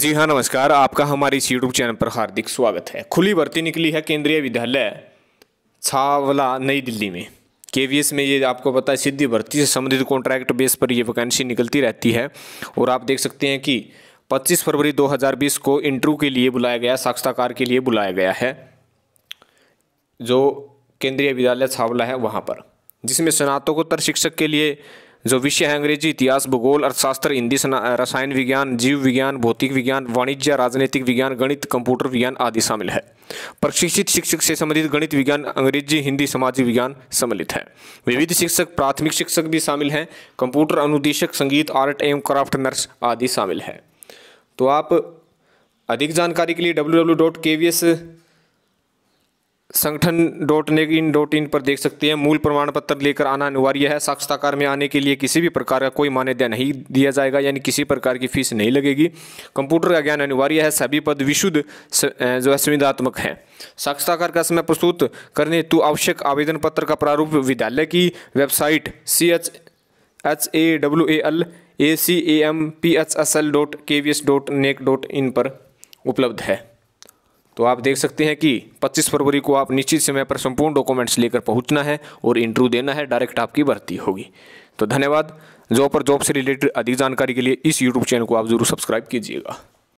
जी हाँ नमस्कार आपका हमारे इस यूट्यूब चैनल पर हार्दिक स्वागत है खुली भर्ती निकली है केंद्रीय विद्यालय छावला नई दिल्ली में के में ये आपको पता है सीधी भर्ती से संबंधित कॉन्ट्रैक्ट बेस पर ये वैकेंसी निकलती रहती है और आप देख सकते हैं कि 25 फरवरी 2020 को इंटरव्यू के लिए बुलाया गया साक्षात्कार के लिए बुलाया गया है जो केंद्रीय विद्यालय छावला है वहाँ पर जिसमें स्नातकोत्तर शिक्षक के लिए जो विषय हैं अंग्रेजी इतिहास भूगोल अर्थशास्त्र हिंदी रसायन विज्ञान जीव विज्ञान भौतिक विज्ञान वाणिज्य राजनीतिक विज्ञान गणित कंप्यूटर विज्ञान आदि शामिल है प्रशिक्षित शिक्षक से संबंधित गणित विज्ञान अंग्रेजी हिंदी सामाजिक विज्ञान सम्मिलित है विविध शिक्षक प्राथमिक शिक्षक भी शामिल हैं कंप्यूटर अनुदेशक संगीत आर्ट एवं क्राफ्ट नर्स आदि शामिल है तो आप अधिक जानकारी के लिए W W dot K V S संगठन डॉट इन डॉट इन पर देख सकते हैं मूल प्रमाण पत्र लेकर आना अनिवार्य है साक्षात्कार में आने के लिए किसी भी प्रकार का कोई मान्यता नहीं दिया जाएगा यानी किसी प्रकार की फीस नहीं लगेगी कंप्यूटर का ज्ञान अनिवार्य है सभी पद विशुद्ध जो है संविधात्मक है साक्षात्कार का समय प्रस्तुत करने हेतु तो आवश्यक आवेदन पत्र का प्रारूप विद्यालय की website C H H A W A L A C A M P H S L dot K V S dot nic dot in पर उपलब्ध है तो आप देख सकते हैं कि 25 फरवरी को आप निश्चित समय पर संपूर्ण डॉक्यूमेंट्स लेकर पहुंचना है और इंटरव्यू देना है डायरेक्ट आपकी भर्ती होगी तो धन्यवाद जॉब पर जॉब से रिलेटेड अधिक जानकारी के लिए इस यूट्यूब चैनल को आप जरूर सब्सक्राइब कीजिएगा